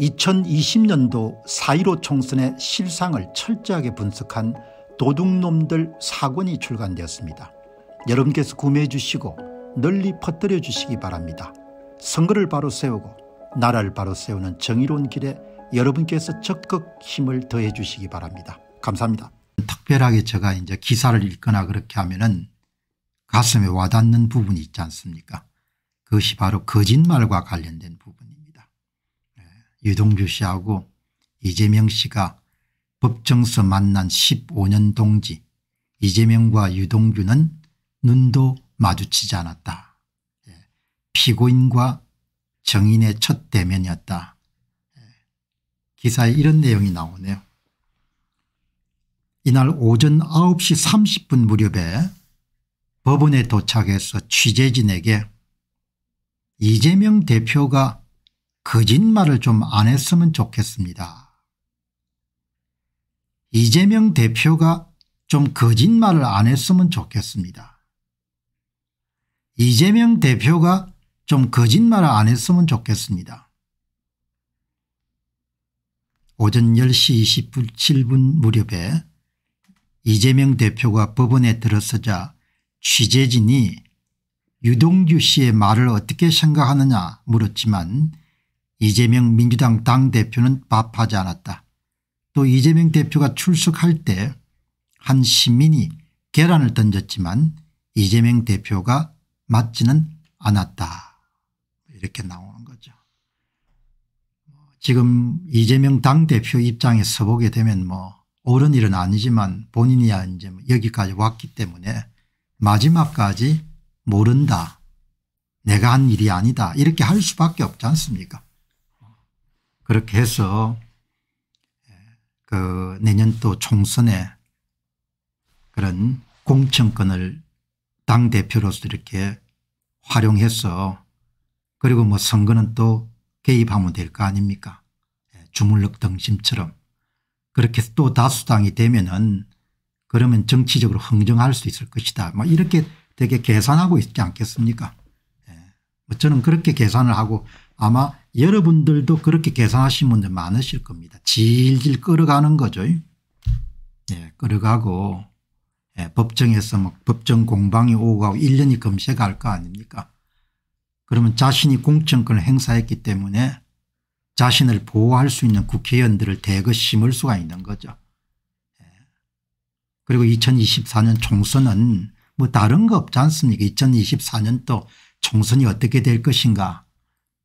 2020년도 4.15 총선의 실상을 철저하게 분석한 도둑놈들 사권이 출간되었습니다. 여러분께서 구매해 주시고 널리 퍼뜨려 주시기 바랍니다. 선거를 바로 세우고 나라를 바로 세우는 정의로운 길에 여러분께서 적극 힘을 더해 주시기 바랍니다. 감사합니다. 특별하게 제가 이제 기사를 읽거나 그렇게 하면은 가슴에 와닿는 부분이 있지 않습니까? 그것이 바로 거짓말과 관련된 부분. 유동규 씨하고 이재명 씨가 법정서 만난 15년 동지 이재명과 유동규는 눈도 마주치지 않았다. 예. 피고인과 정인의 첫 대면이었다. 예. 기사에 이런 내용이 나오네요. 이날 오전 9시 30분 무렵에 법원에 도착해서 취재진에게 이재명 대표가 거짓말을 좀 안 했으면 좋겠습니다. 이재명 대표가 좀 거짓말을 안 했으면 좋겠습니다. 이재명 대표가 좀 거짓말을 안 했으면 좋겠습니다. 오전 10시 27분 무렵에 이재명 대표가 법원에 들어서자 취재진이 유동규 씨의 말을 어떻게 생각하느냐 물었지만 이재명 민주당 당대표는 밥하지 않았다. 또 이재명 대표가 출석할 때 한 시민이 계란을 던졌지만 이재명 대표가 맞지는 않았다. 이렇게 나오는 거죠. 지금 이재명 당대표 입장에 서보게 되면 뭐 옳은 일은 아니지만 본인이야 이제 뭐 여기까지 왔기 때문에 마지막까지 모른다. 내가 한 일이 아니다. 이렇게 할 수밖에 없지 않습니까 그렇게 해서 그내년또 총선에 그런 공천권을 당대표로서 이렇게 활용해서 그리고 뭐 선거는 또 개입하면 될 거 아닙니까 예, 주물럭 등심처럼 그렇게 또 다수당이 되면은 그러면 정치적으로 흥정할 수 있을 것이다 뭐 이렇게 되게 계산하고 있지 않겠습니까 예, 뭐 저는 그렇게 계산을 하고 아마 여러분들도 그렇게 계산하신 분들 많으실 겁니다. 질질 끌어가는 거죠. 예, 끌어가고 예, 법정에서 막 법정 공방이 오고 가고 1년이 검색할 거 아닙니까 그러면 자신이 공천권을 행사했기 때문에 자신을 보호할 수 있는 국회의원들을 대거 심을 수가 있는 거죠. 예. 그리고 2024년 총선은 뭐 다른 거 없지 않습니까 2024년도 총선이 어떻게 될 것인가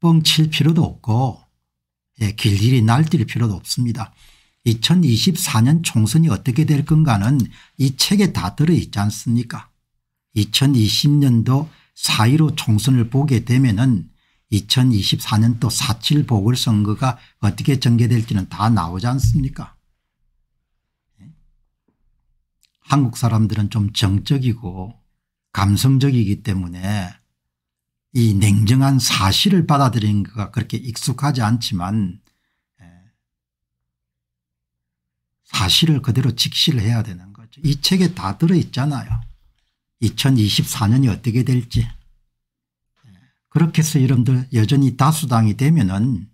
뻥칠 필요도 없고 예, 길길이 날뛸 필요도 없습니다. 2024년 총선이 어떻게 될 건가는 이 책에 다 들어있지 않습니까 2020년도 4.15 총선을 보게 되면 은 2024년도 4.7 보궐선거가 어떻게 전개될지는 다 나오지 않습니까 예? 한국 사람들은 좀 정적이고 감성적이기 때문에 이 냉정한 사실을 받아들인는 것가 그렇게 익숙하지 않지만 예, 사실을 그대로 직시해야 를 되는 거죠. 이 책에 다 들어있잖아요. 2024년이 어떻게 될지. 예, 그렇게 해서 여러분들 여전히 다수당이 되면은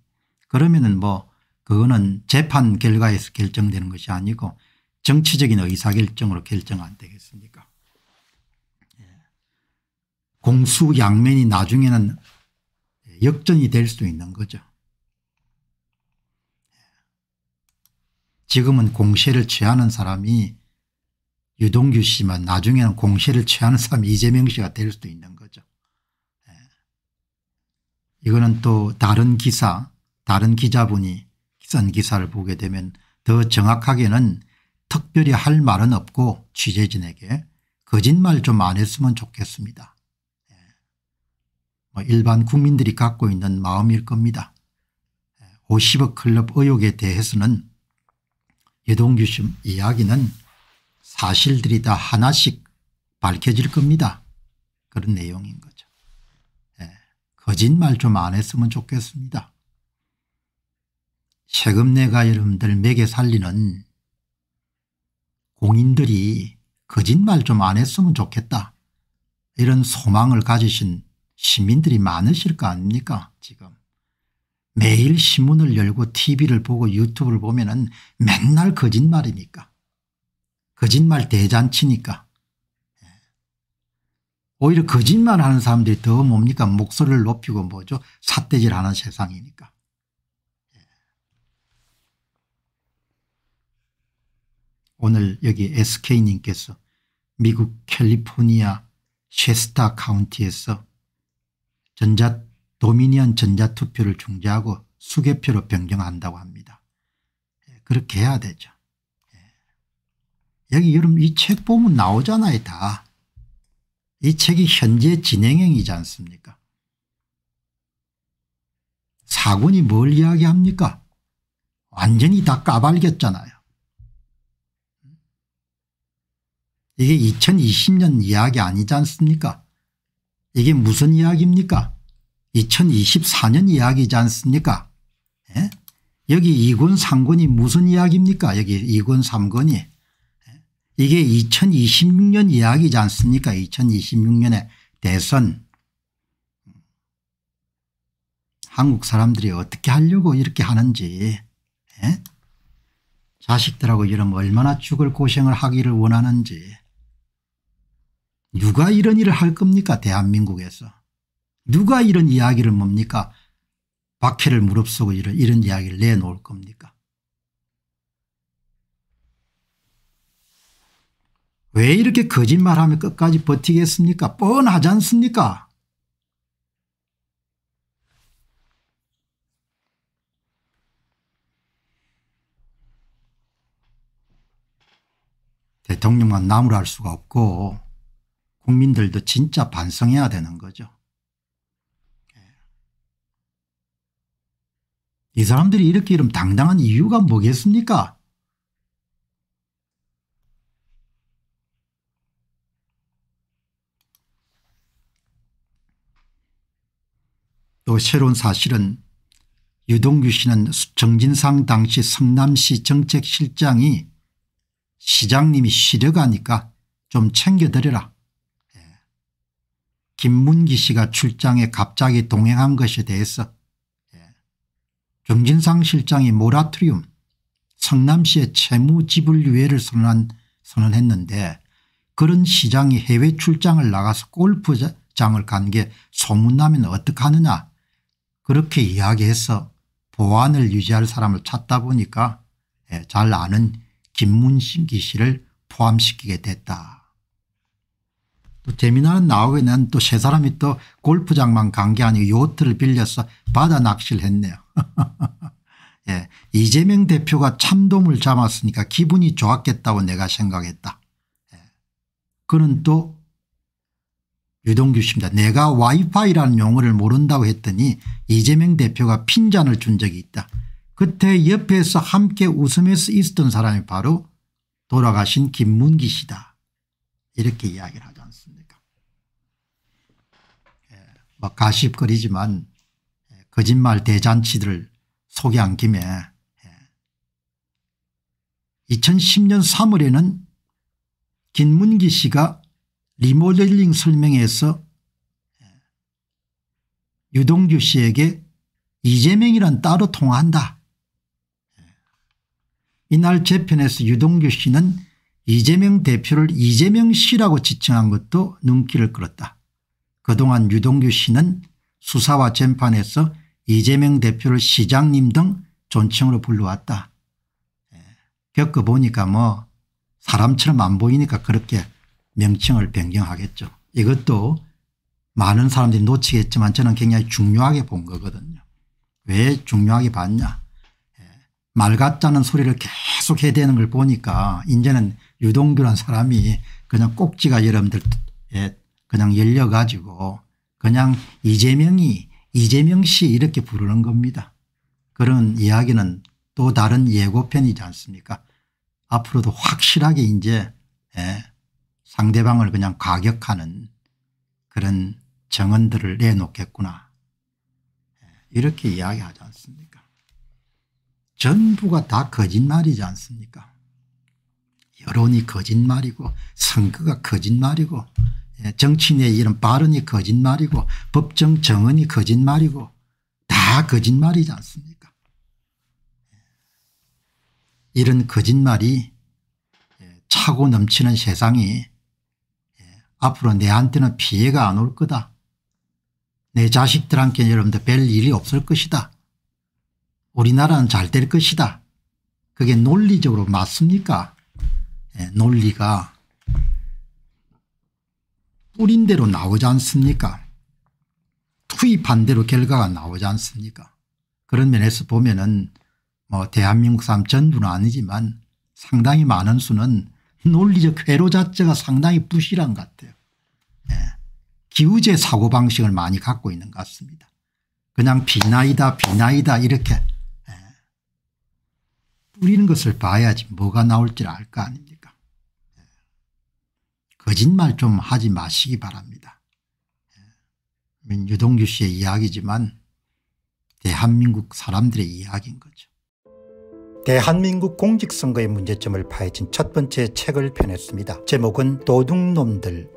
그러면은 뭐 그거는 재판 결과에서 결정되는 것이 아니고 정치적인 의사결정으로 결정 안 되겠습니까 공수 양면이 나중에는 역전이 될 수도 있는 거죠. 지금은 공세를 취하는 사람이 유동규 씨만 나중에는 공세를 취하는 사람이 이재명 씨가 될 수도 있는 거죠. 예. 이거는 또 다른 기사 다른 기자분이 기 기사를 보게 되면 더 정확하게는 특별히 할 말은 없고 취재진에게 거짓말 좀 안 했으면 좋겠습니다. 뭐 일반 국민들이 갖고 있는 마음일 겁니다. 50억 클럽 의혹에 대해서는 예동규 씨 이야기는 사실들이 다 하나씩 밝혀질 겁니다. 그런 내용인 거죠. 예, 거짓말 좀 안 했으면 좋겠습니다. 세금 내가 여러분들 매개 살리는 공인들이 거짓말 좀 안 했으면 좋겠다. 이런 소망을 가지신 시민들이 많으실 거 아닙니까 지금. 매일 신문을 열고 tv를 보고 유튜브를 보면 은 맨날 거짓말이니까 거짓말 대잔치니까 예. 오히려 거짓말하는 사람들이 더 뭡니까 목소리를 높이고 뭐죠 삿대질하는 세상이니까 예. 오늘 여기 SK님께서 미국 캘리포니아 쉐스타 카운티에서 전자 도미니언 전자투표를 중재하고 수개표로 변경한다고 합니다. 예, 그렇게 해야 되죠. 예. 여기 여러분 이 책 보면 나오잖아요 다. 이 책이 현재 진행형이지 않습니까 사군이 뭘 이야기합니까 완전히 다 까발겼잖아요. 이게 2020년 이야기 아니지 않습니까 이게 무슨 이야기입니까 2024년 이야기지 않습니까 에? 예? 여기 2군 3군이 무슨 이야기입니까 여기 2군 3군이 에? 예? 이게 2026년 이야기지 않습니까 2026년에 대선 한국 사람들이 어떻게 하려고 이렇게 하는지 에? 예? 자식들하고 이러면 얼마나 죽을 고생을 하기를 원하는지 누가 이런 일을 할 겁니까 대한민국에서 누가 이런 이야기를 뭡니까 박해를 무릅쓰고 이런, 이런 이야기를 내놓을 겁니까 왜 이렇게 거짓말하며 끝까지 버티겠습니까 뻔하지 않습니까 대통령만 나무랄 수가 없고 국민들도 진짜 반성해야 되는 거죠. 예. 이 사람들이 이렇게 이름 당당한 이유가 뭐겠습니까? 또 새로운 사실은 유동규 씨는 정진상 당시 성남시 정책실장이 시장님이 쉬려고 니까좀 챙겨드려라 김문기 씨가 출장에 갑자기 동행한 것에 대해서 예, 정진상 실장이 모라트리움 성남시의 채무 지불유예를 선언한, 선언했는데 그런 시장이 해외 출장을 나가서 골프장을 간 게 소문나면 어떡하느냐 그렇게 이야기해서 보안을 유지할 사람을 찾다 보니까 예, 잘 아는 김문기 씨를 포함시키게 됐다. 재미나는 나오게 난또 세 사람이 또 골프장만 간 게 아니고 요트를 빌려서 바다 낚시를 했네요. 예, 이재명 대표가 참돔을 잡았으니까 기분이 좋았겠다고 내가 생각했다. 예. 그는 또 유동규 씨입니다. 내가 와이파이라는 용어를 모른다고 했더니 이재명 대표가 핀잔을 준 적이 있다. 그때 옆에서 함께 웃으면서 있었던 사람이 바로 돌아가신 김문기 씨다. 이렇게 이야기를 하죠. 막 뭐 가십거리지만 예, 거짓말 대잔치들을 소개한 김에 2010년 예. 3월에는 김문기 씨가 리모델링 설명회에서 예, 유동규 씨에게 이재명이란 따로 통한다 이날 재편에서 유동규 씨는 이재명 대표를 이재명 씨라고 지칭한 것도 눈길을 끌었다. 그동안 유동규 씨는 수사와 재판에서 이재명 대표를 시장님 등 존칭으로 불러왔다. 예, 겪어보니까 뭐 사람처럼 안 보이니까 그렇게 명칭을 변경하겠죠. 이것도 많은 사람들이 놓치겠지만 저는 굉장히 중요하게 본 거거든요. 왜 중요하게 봤냐. 예, 말 같다는 소리를 계속 해대는 걸 보니까 이제는 유동규란 사람이 그냥 꼭지가 여러분들 예, 그냥 열려가지고 그냥 이재명이 이재명 씨 이렇게 부르는 겁니다. 그런 이야기는 또 다른 예고편이지 않습니까 앞으로도 확실하게 이제 예, 상대방을 그냥 가격하는 그런 정언들을 내놓겠구나 예, 이렇게 이야기하지 않습니까 전부가 다 거짓말이지 않습니까 여론이 거짓말이고 선거가 거짓말이고 예, 정치인의 이런 발언이 거짓말이고 법정 정언이 거짓말이고 다 거짓말이지 않습니까 예. 이런 거짓말이 예, 차고 넘치는 세상이 앞으로 내한테는 피해가 안 올 거다. 내 자식들한테 여러분들 별 일이 없을 것이다. 우리나라는 잘 될 것이다. 그게 논리적으로 맞습니까? 논리가 뿌린 대로 나오지 않습니까 투입한 대로 결과가 나오지 않습니까 그런 면에서 보면 은뭐 대한민국 사람 전부는 아니지만 상당히 많은 수는 논리적 회로 자체가 상당히 부실한 것 같아요. 예. 기우제 사고방식을 많이 갖고 있는 것 같습니다. 그냥 비나이다 비나이다 이렇게 예. 뿌리는 것을 봐야지 뭐가 나올지 알거 아닙니까 거짓말 좀 하지 마시기 바랍니다. 예. 유동규 씨의 이야기지만 대한민국 사람들의 이야기인 거죠. 대한민국 공직선거의 문제점을 파헤친 첫 번째 책을 펴냈습니다. 제목은 도둑놈들